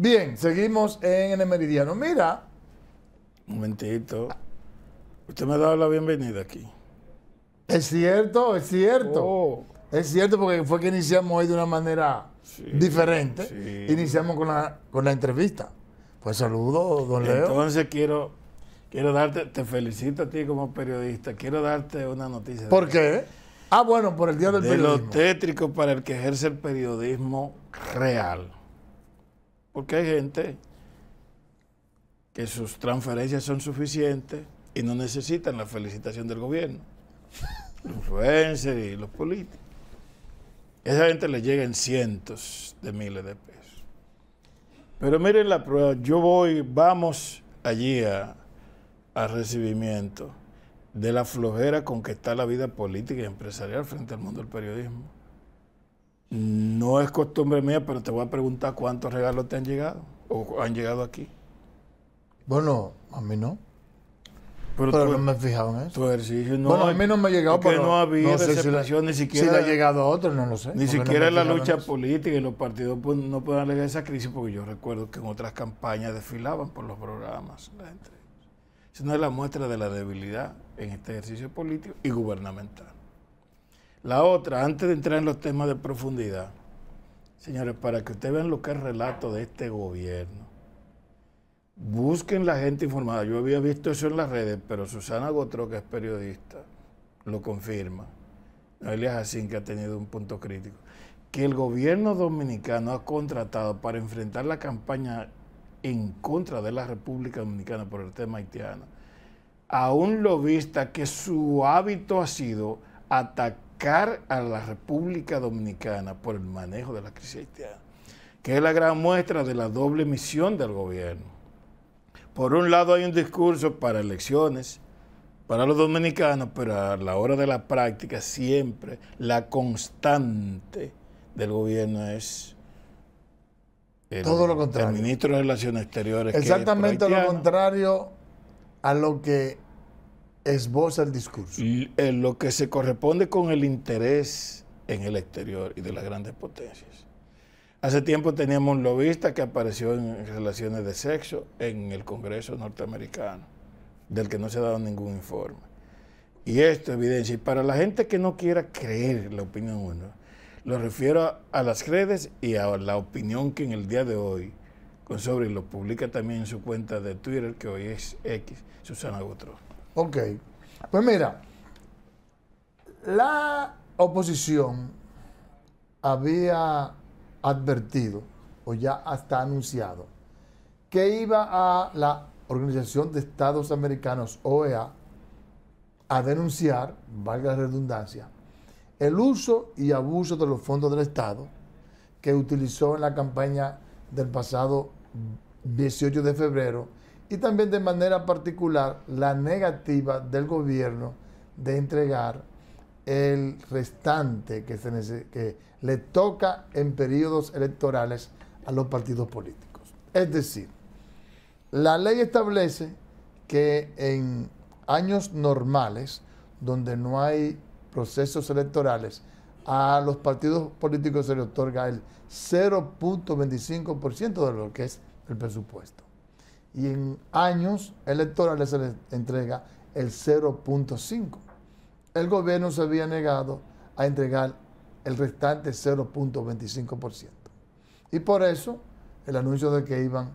Bien, seguimos en el meridiano. Mira. Un momentito. Usted me ha dado la bienvenida aquí. Es cierto, es cierto. Oh. Es cierto porque fue que iniciamos hoy de una manera diferente. Iniciamos con la, con la entrevista. Pues saludos don Leo. Entonces quiero, quiero darte, te felicito a ti como periodista, quiero darte una noticia. ¿Por qué? Ah, bueno, por el Día del de Periodismo. De lo tétrico para el que ejerce el periodismo real. Porque hay gente que sus transferencias son suficientes y no necesitan la felicitación del gobierno. Los influencers y los políticos. Esa gente le llega en cientos de miles de pesos. Pero miren la prueba, yo voy, vamos allí a, a recibimiento de la flojera con que está la vida política y empresarial frente al mundo del periodismo. No es costumbre mía, pero te voy a preguntar cuántos regalos te han llegado o han llegado aquí. Bueno, a mí no. Pero, tú, no me he fijado en eso. no. Bueno, a mí no me ha llegado Porque no había ni siquiera. Si le ha llegado a otros, no lo sé. Ni siquiera en la lucha política y los partidos pues, no pueden alegar esa crisis, porque yo recuerdo que en otras campañas desfilaban por los programas. Eso no es la muestra de la debilidad en este ejercicio político y gubernamental. La otra, antes de entrar en los temas de profundidad, señores, para que ustedes vean lo que es relato de este gobierno. Busquen la gente informada. Yo había visto eso en las redes, pero Susana Gotro, que es periodista, lo confirma. Noelia Jacín, que ha tenido un punto crítico. Que el gobierno dominicano ha contratado para enfrentar la campaña en contra de la República Dominicana por el tema haitiano a un lobista que su hábito ha sido atacar a la República Dominicana por el manejo de la crisis haitiana, que es la gran muestra de la doble misión del gobierno. Por un lado hay un discurso para elecciones, para los dominicanos, pero a la hora de la práctica siempre la constante del gobierno es el, todo lo contrario. el ministro de Relaciones Exteriores. Exactamente lo contrario a lo que Esboza el discurso. Eh, lo que se corresponde con el interés en el exterior y de las grandes potencias. Hace tiempo teníamos un lobista que apareció en relaciones de sexo en el Congreso norteamericano, del que no se ha dado ningún informe. Y esto evidencia, y para la gente que no quiera creer la opinión uno, lo refiero a, las redes y a la opinión que en el día de hoy, con sobre lo publica también en su cuenta de Twitter, que hoy es X, Susana Gutrón. Ok. Pues mira, la oposición había advertido o ya hasta anunciado que iba a la Organización de Estados Americanos, OEA, a denunciar, valga la redundancia, el uso y abuso de los fondos del Estado que utilizó en la campaña del pasado 18 de febrero y también de manera particular la negativa del gobierno de entregar el restante que, le toca en periodos electorales a los partidos políticos. Es decir, la ley establece que en años normales, donde no hay procesos electorales, a los partidos políticos se le otorga el 0.25% de lo que es el presupuesto y en años electorales se les entrega el 0.5. El gobierno se había negado a entregar el restante 0.25%. Y por eso el anuncio de que iban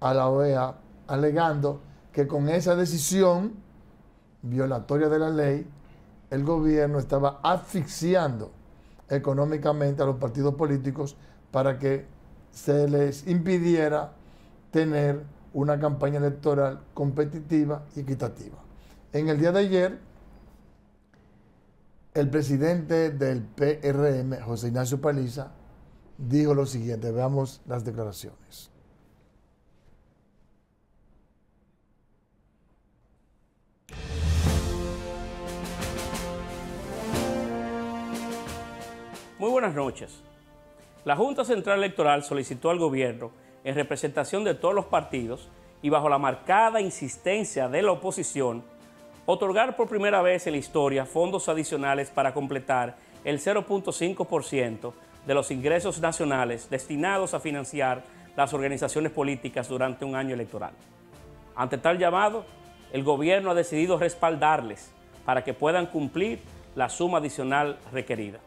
a la OEA alegando que con esa decisión violatoria de la ley, el gobierno estaba asfixiando económicamente a los partidos políticos para que se les impidiera tener una campaña electoral competitiva y equitativa. En el día de ayer, el presidente del PRM, José Ignacio Paliza, dijo lo siguiente, veamos las declaraciones. Muy buenas noches. La Junta Central Electoral solicitó al gobierno en representación de todos los partidos y bajo la marcada insistencia de la oposición, otorgar por primera vez en la historia fondos adicionales para completar el 0.5% de los ingresos nacionales destinados a financiar las organizaciones políticas durante un año electoral. Ante tal llamado, el gobierno ha decidido respaldarles para que puedan cumplir la suma adicional requerida.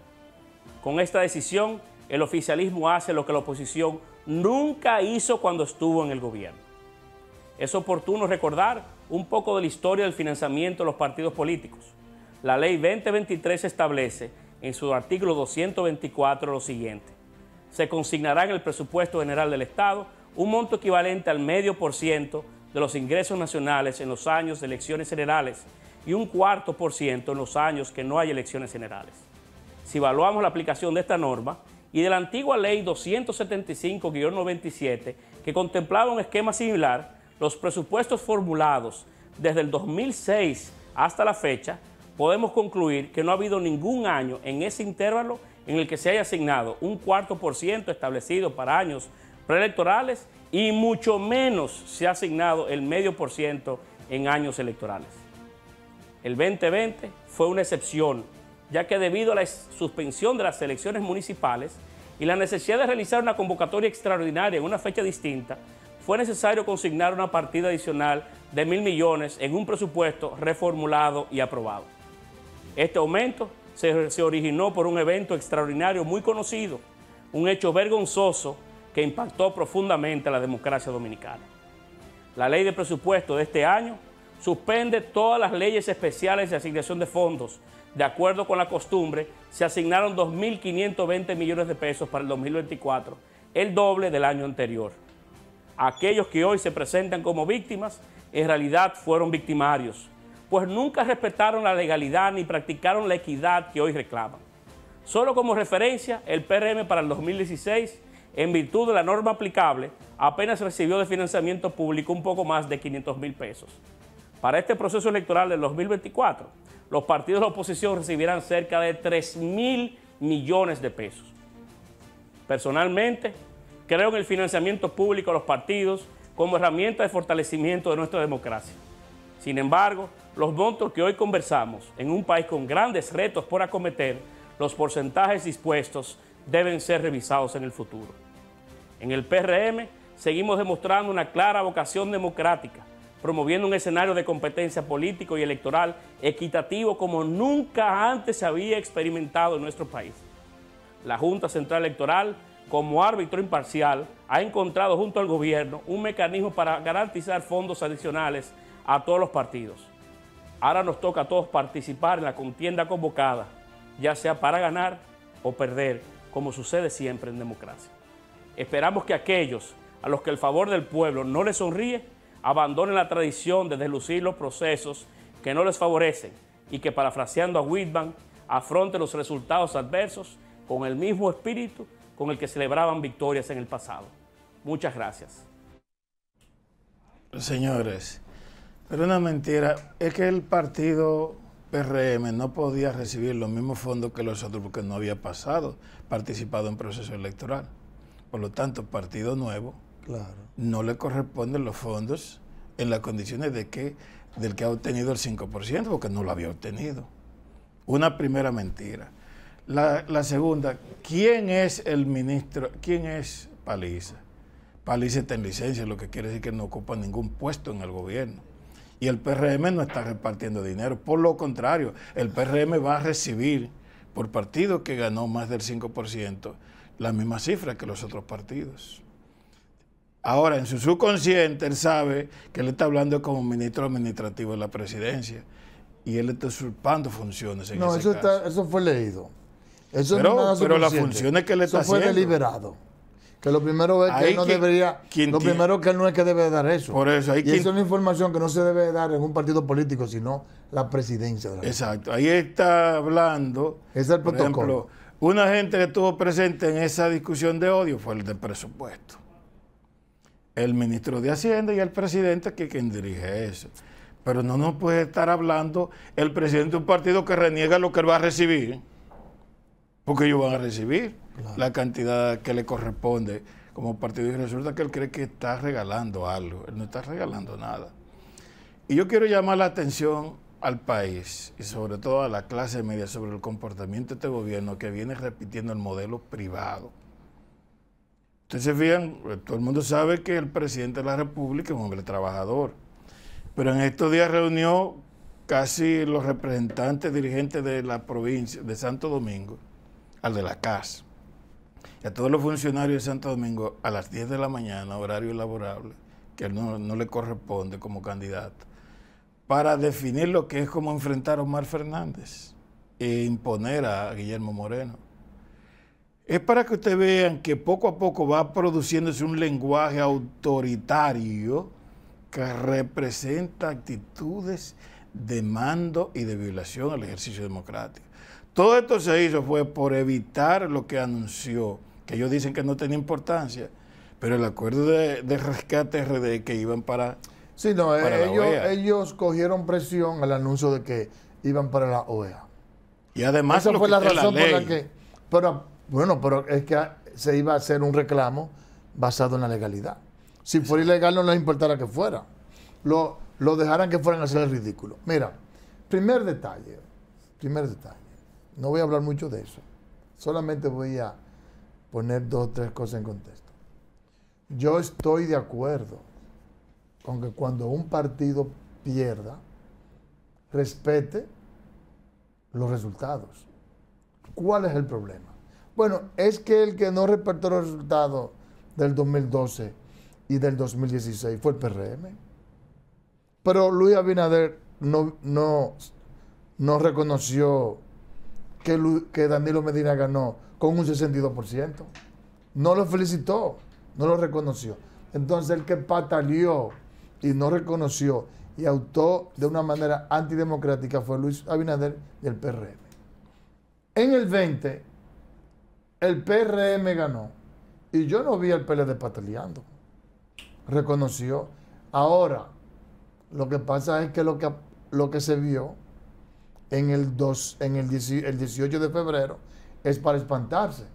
Con esta decisión, el oficialismo hace lo que la oposición nunca hizo cuando estuvo en el gobierno. Es oportuno recordar un poco de la historia del financiamiento de los partidos políticos. La ley 2023 establece en su artículo 224 lo siguiente. Se consignará en el presupuesto general del Estado un monto equivalente al medio por ciento de los ingresos nacionales en los años de elecciones generales y un cuarto por ciento en los años que no hay elecciones generales. Si evaluamos la aplicación de esta norma, y de la antigua ley 275-97, que contemplaba un esquema similar, los presupuestos formulados desde el 2006 hasta la fecha, podemos concluir que no ha habido ningún año en ese intervalo en el que se haya asignado un cuarto por ciento establecido para años preelectorales y mucho menos se ha asignado el medio por ciento en años electorales. El 2020 fue una excepción ya que debido a la suspensión de las elecciones municipales y la necesidad de realizar una convocatoria extraordinaria en una fecha distinta, fue necesario consignar una partida adicional de mil millones en un presupuesto reformulado y aprobado. Este aumento se, originó por un evento extraordinario muy conocido, un hecho vergonzoso que impactó profundamente a la democracia dominicana. La ley de presupuesto de este año suspende todas las leyes especiales de asignación de fondos de acuerdo con la costumbre, se asignaron 2.520 millones de pesos para el 2024, el doble del año anterior. Aquellos que hoy se presentan como víctimas en realidad fueron victimarios, pues nunca respetaron la legalidad ni practicaron la equidad que hoy reclaman. Solo como referencia, el PRM para el 2016, en virtud de la norma aplicable, apenas recibió de financiamiento público un poco más de 500 mil pesos. Para este proceso electoral del 2024, los partidos de la oposición recibirán cerca de 3 mil millones de pesos. Personalmente, creo en el financiamiento público a los partidos como herramienta de fortalecimiento de nuestra democracia. Sin embargo, los montos que hoy conversamos en un país con grandes retos por acometer, los porcentajes dispuestos deben ser revisados en el futuro. En el PRM seguimos demostrando una clara vocación democrática promoviendo un escenario de competencia político y electoral equitativo como nunca antes se había experimentado en nuestro país. La Junta Central Electoral, como árbitro imparcial, ha encontrado junto al gobierno un mecanismo para garantizar fondos adicionales a todos los partidos. Ahora nos toca a todos participar en la contienda convocada, ya sea para ganar o perder, como sucede siempre en democracia. Esperamos que aquellos a los que el favor del pueblo no les sonríe, abandonen la tradición de deslucir los procesos que no les favorecen y que, parafraseando a Whitman, afronten los resultados adversos con el mismo espíritu con el que celebraban victorias en el pasado. Muchas gracias. Señores, pero una mentira es que el partido PRM no podía recibir los mismos fondos que los otros porque no había pasado, participado en proceso electoral. Por lo tanto, partido nuevo, Claro. No le corresponden los fondos en las condiciones de que, del que ha obtenido el 5%, porque no lo había obtenido. Una primera mentira. La, la segunda, ¿quién es el ministro? ¿Quién es Paliza? Paliza está en licencia, lo que quiere decir que no ocupa ningún puesto en el gobierno. Y el PRM no está repartiendo dinero. Por lo contrario, el PRM va a recibir por partido que ganó más del 5% la misma cifra que los otros partidos. Ahora, en su subconsciente, él sabe que él está hablando como ministro administrativo de la presidencia y él está usurpando funciones. no, eso, Está, eso fue leído. Eso pero, pero las funciones que le está eso fue deliberado. Que lo primero es que él no debería. lo primero que él no es que debe dar eso. Por eso Y eso es una información que no se debe dar en un partido político, sino la presidencia. exacto. Ahí está hablando. Es el por Ejemplo, una gente que estuvo presente en esa discusión de odio fue el del presupuesto el ministro de Hacienda y el presidente que quien dirige eso. Pero no nos puede estar hablando el presidente de un partido que reniega lo que él va a recibir, porque ellos van a recibir la cantidad que le corresponde como partido. Y resulta que él cree que está regalando algo. Él no está regalando nada. Y yo quiero llamar la atención al país y sobre todo a la clase media sobre el comportamiento de este gobierno que viene repitiendo el modelo privado Ustedes se fijan, pues, todo el mundo sabe que el presidente de la República es un hombre trabajador, pero en estos días reunió casi los representantes dirigentes de la provincia de Santo Domingo, al de la CAS, y a todos los funcionarios de Santo Domingo a las 10 de la mañana, horario laborable, que no, no le corresponde como candidato, para definir lo que es como enfrentar a Omar Fernández e imponer a Guillermo Moreno. Es para que ustedes vean que poco a poco va produciéndose un lenguaje autoritario que representa actitudes de mando y de violación al ejercicio democrático. Todo esto se hizo fue por evitar lo que anunció, que ellos dicen que no tenía importancia, pero el acuerdo de, rescate RD que iban para... Sí, no, e ellos, cogieron presión al anuncio de que iban para la OEA. Y además fue la razón por la que... Pero bueno, pero es que se iba a hacer un reclamo basado en la legalidad. Si fuera ilegal no les importara que fuera. Lo, lo dejaran que fueran a hacer el ridículo. Mira, primer detalle, primer detalle. No voy a hablar mucho de eso. Solamente voy a poner dos o tres cosas en contexto. Yo estoy de acuerdo con que cuando un partido pierda, respete los resultados. ¿Cuál es el problema? Bueno, es que el que no respetó los resultados del 2012 y del 2016 fue el PRM. Pero Luis Abinader no, no, no reconoció que, que Danilo Medina ganó con un 62%. No lo felicitó, no lo reconoció. Entonces el que pataleó y no reconoció y autó de una manera antidemocrática fue Luis Abinader del el PRM. En el 20, el PRM ganó. Y yo no vi al PLD pataleando. Reconoció. Ahora, lo que pasa es que lo que, lo que se vio en, el, en el, 18 de febrero es para espantarse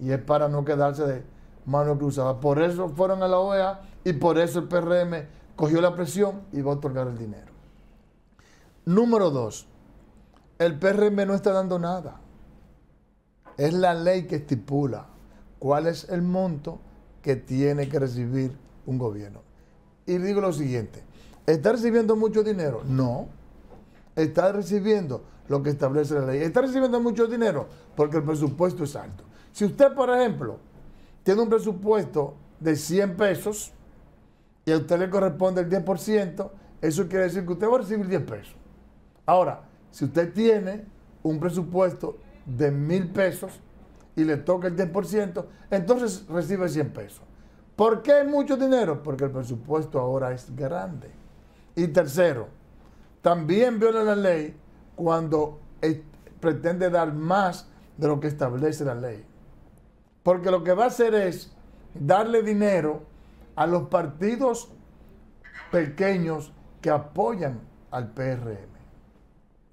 y es para no quedarse de mano cruzada. Por eso fueron a la OEA y por eso el PRM cogió la presión y va a otorgar el dinero. Número dos, el PRM no está dando nada. Es la ley que estipula cuál es el monto que tiene que recibir un gobierno. Y digo lo siguiente, ¿está recibiendo mucho dinero? No. Está recibiendo lo que establece la ley. Está recibiendo mucho dinero porque el presupuesto es alto. Si usted, por ejemplo, tiene un presupuesto de 100 pesos y a usted le corresponde el 10%, eso quiere decir que usted va a recibir 10 pesos. Ahora, si usted tiene un presupuesto de mil pesos y le toca el 10%, entonces recibe 100 pesos. ¿Por qué mucho dinero? Porque el presupuesto ahora es grande. Y tercero, también viola la ley cuando pretende dar más de lo que establece la ley. Porque lo que va a hacer es darle dinero a los partidos pequeños que apoyan al PRM.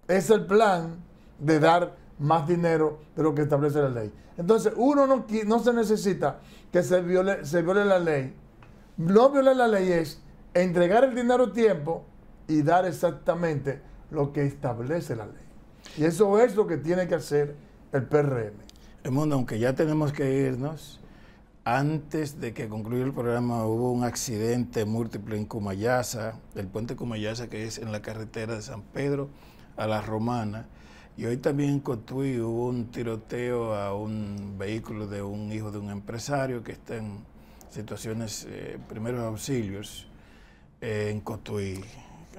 Es el plan de dar más dinero de lo que establece la ley. Entonces, uno no, no se necesita que se viole, se viole la ley. No violar la ley es entregar el dinero a tiempo y dar exactamente lo que establece la ley. Y eso es lo que tiene que hacer el PRM. mundo aunque ya tenemos que irnos, antes de que concluya el programa hubo un accidente múltiple en Cumayasa, el puente Cumayasa que es en la carretera de San Pedro a La Romana y hoy también en Cotuí hubo un tiroteo a un vehículo de un hijo de un empresario que está en situaciones, eh, primeros auxilios eh, en Cotuí.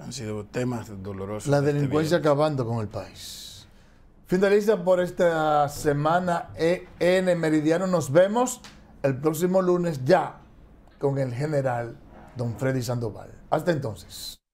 Han sido temas dolorosos. La este delincuencia acabando con el país. Finaliza por esta semana EN Meridiano. Nos vemos el próximo lunes ya con el general don Freddy Sandoval. Hasta entonces.